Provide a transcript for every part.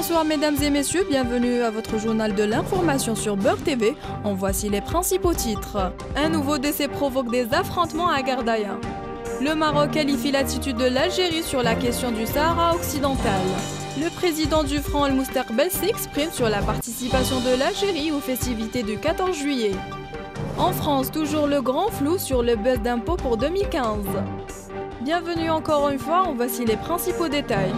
Bonsoir mesdames et messieurs, bienvenue à votre journal de l'information sur Beurre TV. En voici les principaux titres. Un nouveau décès provoque des affrontements à Gardaïa. Le Maroc qualifie l'attitude de l'Algérie sur la question du Sahara occidental. Le président du Front al Moustarbel s'exprime sur la participation de l'Algérie aux festivités du 14 juillet. En France, toujours le grand flou sur le buzz d'impôt pour 2015. Bienvenue encore une fois, en voici les principaux détails.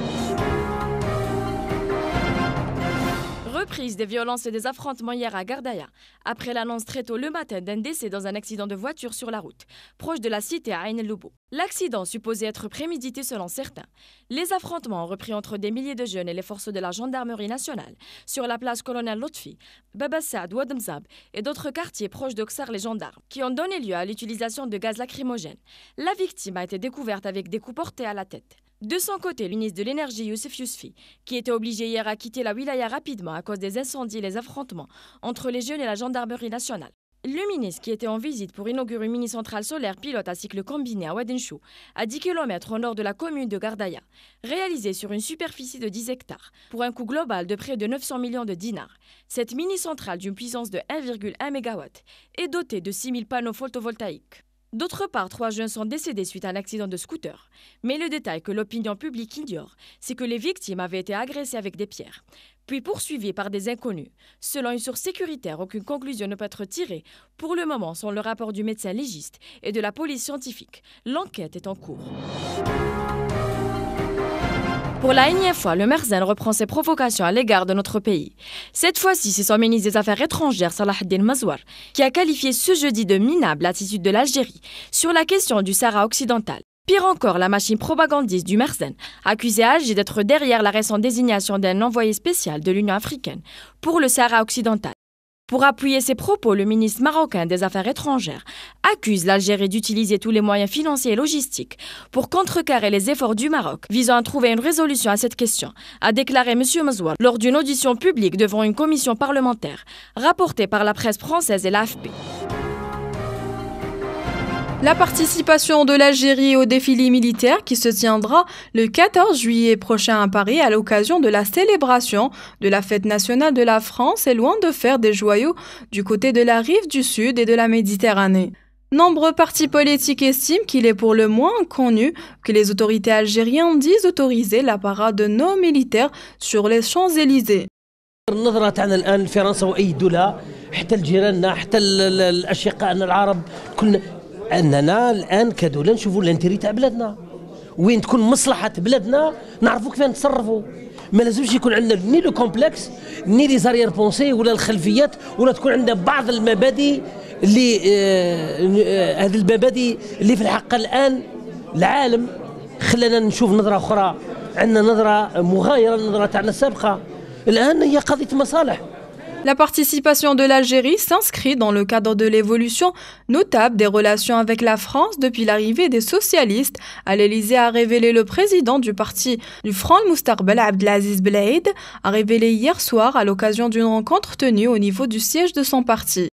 Prise des violences et des affrontements hier à Gardaïa, après l'annonce très tôt le matin d'un décès dans un accident de voiture sur la route, proche de la cité à Ain L'accident supposé être prémédité selon certains. Les affrontements ont repris entre des milliers de jeunes et les forces de la gendarmerie nationale sur la place colonel Lotfi, Babassad, Saad et d'autres quartiers proches d’Oxar les gendarmes, qui ont donné lieu à l'utilisation de gaz lacrymogène. La victime a été découverte avec des coups portés à la tête. De son côté, le ministre de l'Énergie, Youssef Yousfi, qui était obligé hier à quitter la wilaya rapidement à cause des incendies et les affrontements entre les jeunes et la gendarmerie nationale. Le ministre, qui était en visite pour inaugurer une mini-centrale solaire pilote à cycle combiné à Wadenshu à 10 km au nord de la commune de Gardaya, réalisée sur une superficie de 10 hectares, pour un coût global de près de 900 millions de dinars, cette mini-centrale d'une puissance de 1,1 MW est dotée de 6000 panneaux photovoltaïques. D'autre part, trois jeunes sont décédés suite à un accident de scooter. Mais le détail que l'opinion publique ignore, c'est que les victimes avaient été agressées avec des pierres, puis poursuivies par des inconnus. Selon une source sécuritaire, aucune conclusion ne peut être tirée pour le moment sans le rapport du médecin légiste et de la police scientifique. L'enquête est en cours. Pour la énième fois, le Merzen reprend ses provocations à l'égard de notre pays. Cette fois-ci, c'est son ministre des Affaires étrangères, Din Mazouar, qui a qualifié ce jeudi de minable l'attitude de l'Algérie sur la question du Sahara occidental. Pire encore, la machine propagandiste du Merzen, accusée à Alger d'être derrière la récente désignation d'un envoyé spécial de l'Union africaine pour le Sahara occidental. Pour appuyer ses propos, le ministre marocain des Affaires étrangères accuse l'Algérie d'utiliser tous les moyens financiers et logistiques pour contrecarrer les efforts du Maroc visant à trouver une résolution à cette question, a déclaré M. Mazoual lors d'une audition publique devant une commission parlementaire, rapportée par la presse française et l'AFP. La participation de l'Algérie au défilé militaire qui se tiendra le 14 juillet prochain à Paris à l'occasion de la célébration de la fête nationale de la France est loin de faire des joyaux du côté de la rive du Sud et de la Méditerranée. Nombreux partis politiques estiment qu'il est pour le moins connu que les autorités algériennes disent autoriser la parade de nos militaires sur les Champs-Élysées. اننا الان كدوله نشوفوا الانتري تاع بلادنا وين تكون مصلحه بلادنا نعرفوا كيف نتصرفوا ما لازمش يكون عندنا ني لو كومبلكس ني لي زاريير بونسي ولا الخلفيات ولا تكون عندنا بعض المبادئ اللي آه، آه، هذه المبادئ اللي في الحق الان العالم خلانا نشوف نظره اخرى عندنا نظره مغايره للنظره تاعنا السابقه الان هي قضيه مصالح La participation de l'Algérie s'inscrit dans le cadre de l'évolution notable des relations avec la France depuis l'arrivée des socialistes à l'Élysée, a révélé le président du parti du Front Moustarbel Abdelaziz Belaïd, a révélé hier soir à l'occasion d'une rencontre tenue au niveau du siège de son parti.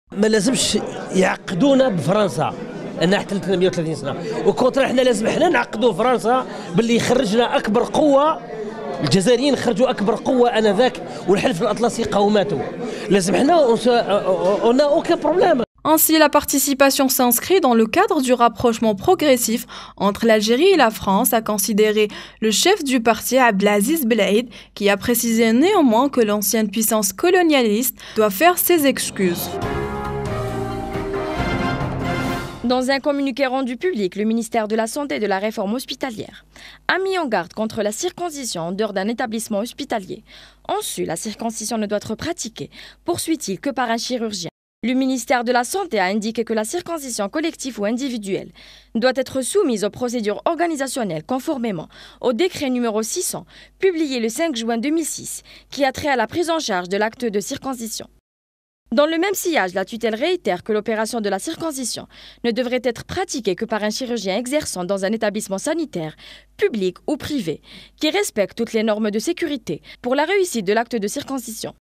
Ainsi, la participation s'inscrit dans le cadre du rapprochement progressif entre l'Algérie et la France, a considéré le chef du parti Abdelaziz Belaïd, qui a précisé néanmoins que l'ancienne puissance colonialiste doit faire ses excuses. Dans un communiqué rendu public, le ministère de la Santé et de la Réforme hospitalière a mis en garde contre la circoncision en dehors d'un établissement hospitalier. Ensuite, la circoncision ne doit être pratiquée, poursuit-il, que par un chirurgien. Le ministère de la Santé a indiqué que la circoncision collective ou individuelle doit être soumise aux procédures organisationnelles conformément au décret numéro 600 publié le 5 juin 2006 qui a trait à la prise en charge de l'acte de circoncision. Dans le même sillage, la tutelle réitère que l'opération de la circoncision ne devrait être pratiquée que par un chirurgien exerçant dans un établissement sanitaire, public ou privé, qui respecte toutes les normes de sécurité pour la réussite de l'acte de circoncision.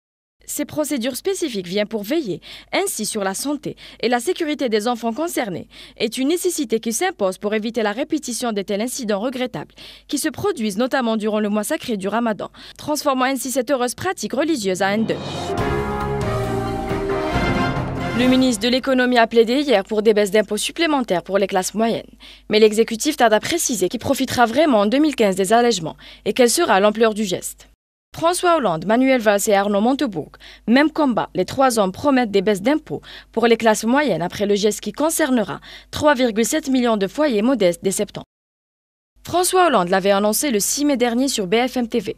Ces procédures spécifiques viennent pour veiller ainsi sur la santé et la sécurité des enfants concernés, est une nécessité qui s'impose pour éviter la répétition de tels incidents regrettables qui se produisent notamment durant le mois sacré du Ramadan, transformant ainsi cette heureuse pratique religieuse à un deuil. Le ministre de l'économie a plaidé hier pour des baisses d'impôts supplémentaires pour les classes moyennes. Mais l'exécutif tarde à préciser qui profitera vraiment en 2015 des allègements et quelle sera l'ampleur du geste. François Hollande, Manuel Valls et Arnaud Montebourg, même combat, les trois hommes promettent des baisses d'impôts pour les classes moyennes après le geste qui concernera 3,7 millions de foyers modestes dès septembre. François Hollande l'avait annoncé le 6 mai dernier sur BFM TV.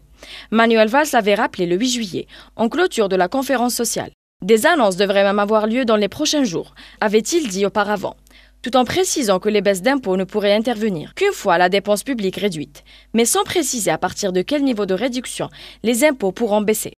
Manuel Valls l'avait rappelé le 8 juillet, en clôture de la conférence sociale. Des annonces devraient même avoir lieu dans les prochains jours, avait-il dit auparavant, tout en précisant que les baisses d'impôts ne pourraient intervenir qu'une fois la dépense publique réduite, mais sans préciser à partir de quel niveau de réduction les impôts pourront baisser.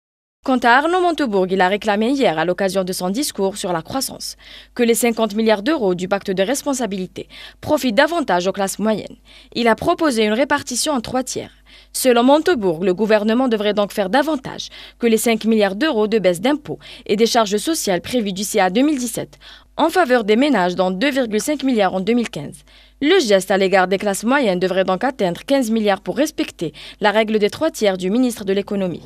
Quant à Arnaud Montebourg, il a réclamé hier, à l'occasion de son discours sur la croissance, que les 50 milliards d'euros du pacte de responsabilité profitent davantage aux classes moyennes. Il a proposé une répartition en trois tiers, Selon Montebourg, le gouvernement devrait donc faire davantage que les 5 milliards d'euros de baisse d'impôts et des charges sociales prévues d'ici à 2017 en faveur des ménages, dont 2,5 milliards en 2015. Le geste à l'égard des classes moyennes devrait donc atteindre 15 milliards pour respecter la règle des trois tiers du ministre de l'économie.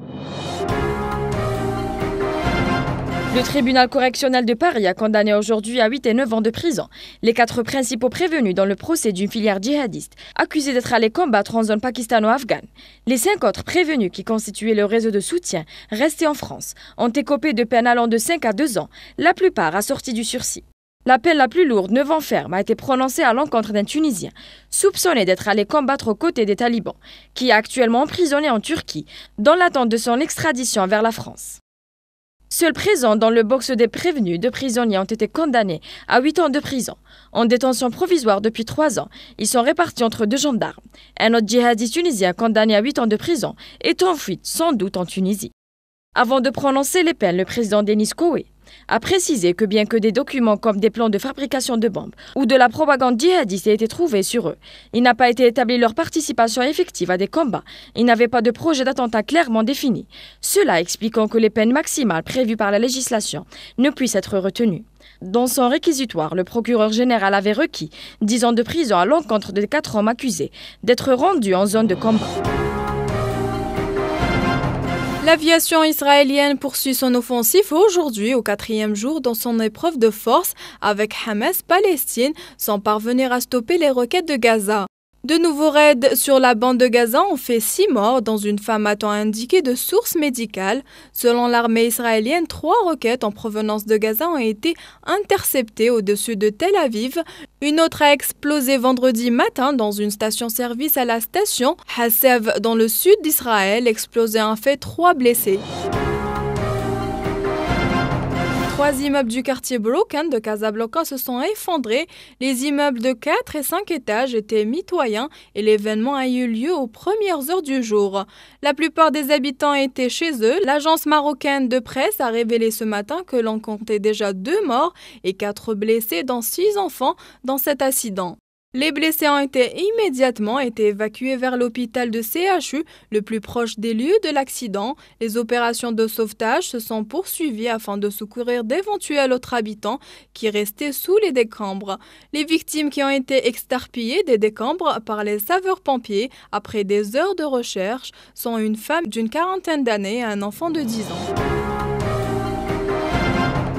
Le tribunal correctionnel de Paris a condamné aujourd'hui à 8 et 9 ans de prison les quatre principaux prévenus dans le procès d'une filière djihadiste accusée d'être allés combattre en zone pakistano-afghane. Les cinq autres prévenus qui constituaient le réseau de soutien restés en France ont écopé de peines allant de 5 à 2 ans, la plupart assorties du sursis. La peine la plus lourde, 9 ans ferme, a été prononcée à l'encontre d'un Tunisien soupçonné d'être allé combattre aux côtés des talibans, qui est actuellement emprisonné en Turquie dans l'attente de son extradition vers la France. Seuls présents dans le box des prévenus, deux prisonniers ont été condamnés à 8 ans de prison. En détention provisoire depuis 3 ans, ils sont répartis entre deux gendarmes. Un autre djihadiste tunisien condamné à 8 ans de prison est en fuite, sans doute en Tunisie. Avant de prononcer les peines, le président Denis Koué a précisé que bien que des documents comme des plans de fabrication de bombes ou de la propagande djihadiste aient été trouvés sur eux, il n'a pas été établi leur participation effective à des combats Ils n'avaient pas de projet d'attentat clairement défini, cela expliquant que les peines maximales prévues par la législation ne puissent être retenues. Dans son réquisitoire, le procureur général avait requis 10 ans de prison à l'encontre des quatre hommes accusés d'être rendus en zone de combat. L'aviation israélienne poursuit son offensive aujourd'hui au quatrième jour dans son épreuve de force avec Hamas Palestine sans parvenir à stopper les roquettes de Gaza. De nouveaux raids sur la bande de Gaza ont fait six morts, dans une femme à temps indiqué de source médicale. Selon l'armée israélienne, trois roquettes en provenance de Gaza ont été interceptées au-dessus de Tel Aviv. Une autre a explosé vendredi matin dans une station-service à la station Hasev dans le sud d'Israël, explosé en fait trois blessés. Trois immeubles du quartier Broken de Casablanca se sont effondrés. Les immeubles de 4 et 5 étages étaient mitoyens et l'événement a eu lieu aux premières heures du jour. La plupart des habitants étaient chez eux. L'agence marocaine de presse a révélé ce matin que l'on comptait déjà deux morts et quatre blessés, dont six enfants, dans cet accident. Les blessés ont été immédiatement évacués vers l'hôpital de CHU, le plus proche des lieux de l'accident. Les opérations de sauvetage se sont poursuivies afin de secourir d'éventuels autres habitants qui restaient sous les décombres. Les victimes qui ont été extarpillées des décombres par les saveurs-pompiers après des heures de recherche sont une femme d'une quarantaine d'années et un enfant de 10 ans.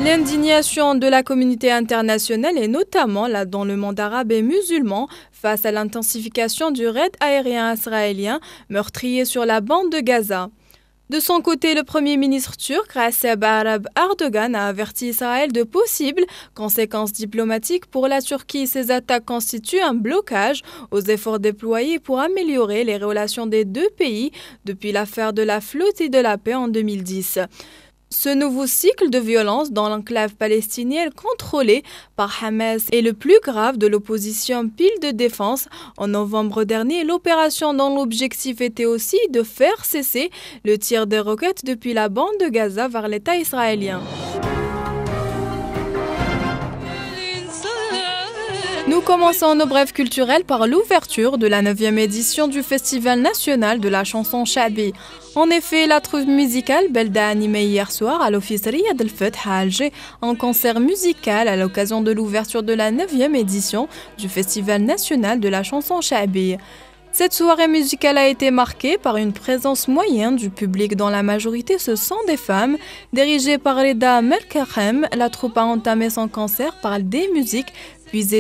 L'indignation de la communauté internationale et notamment là dans le monde arabe et musulman face à l'intensification du raid aérien israélien meurtrier sur la bande de Gaza. De son côté, le premier ministre turc Recep Arab Erdogan a averti Israël de possibles conséquences diplomatiques pour la Turquie. Ces attaques constituent un blocage aux efforts déployés pour améliorer les relations des deux pays depuis l'affaire de la flotte et de la paix en 2010. Ce nouveau cycle de violence dans l'enclave palestinienne contrôlée par Hamas est le plus grave de l'opposition pile de défense. En novembre dernier, l'opération dont l'objectif était aussi de faire cesser le tir des roquettes depuis la bande de Gaza vers l'État israélien. Nous commençons nos brèves culturelles par l'ouverture de la 9e édition du Festival national de la chanson Chabi. En effet, la troupe musicale Belda a animé hier soir à l'office Riyad Feth à Alger un concert musical à l'occasion de l'ouverture de la 9e édition du Festival national de la chanson Chabi. Cette soirée musicale a été marquée par une présence moyenne du public dont la majorité ce sont des femmes. Dirigée par Reda Melkarem, la troupe a entamé son concert par des musiques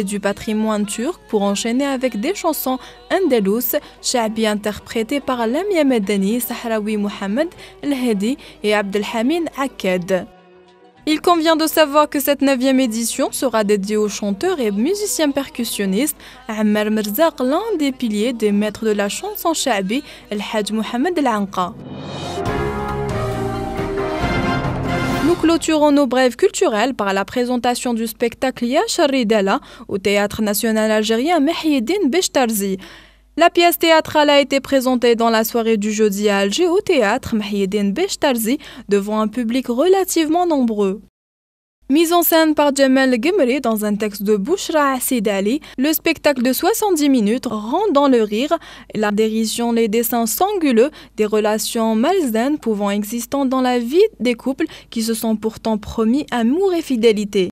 du patrimoine turc pour enchaîner avec des chansons andalouses, Shabi interprétées par Lamia Madani, Sahraoui Mohamed, El-Hedi et Abdelhamid Aked. Il convient de savoir que cette neuvième édition sera dédiée au chanteur et musicien percussionniste Ammar Mirzaq, l'un des piliers des maîtres de la chanson Sha'bi, El Hajj Mohamed El Anqa clôturons nos brèves culturelles par la présentation du spectacle Yasharidala au Théâtre national algérien Mehieddine Bechtarzi. La pièce théâtrale a été présentée dans la soirée du jeudi à Alger au théâtre Mehieddine Bechtarzi devant un public relativement nombreux. Mise en scène par Jamel Gemri dans un texte de Bouchra Sedali, le spectacle de 70 minutes rend dans le rire la dérision, les dessins sanguleux des relations malsaines pouvant exister dans la vie des couples qui se sont pourtant promis amour et fidélité.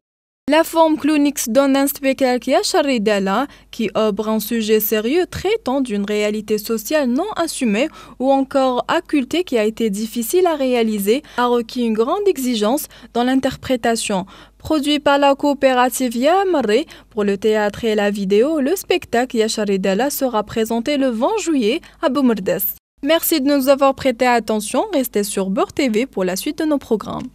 La forme clonique donne un spectacle à qui obre un sujet sérieux traitant d'une réalité sociale non assumée ou encore occultée qui a été difficile à réaliser, a requis une grande exigence dans l'interprétation. Produit par la coopérative Yamare pour le théâtre et la vidéo, le spectacle Yacharidala sera présenté le 20 juillet à Boumerdès. Merci de nous avoir prêté attention. Restez sur Beurre TV pour la suite de nos programmes.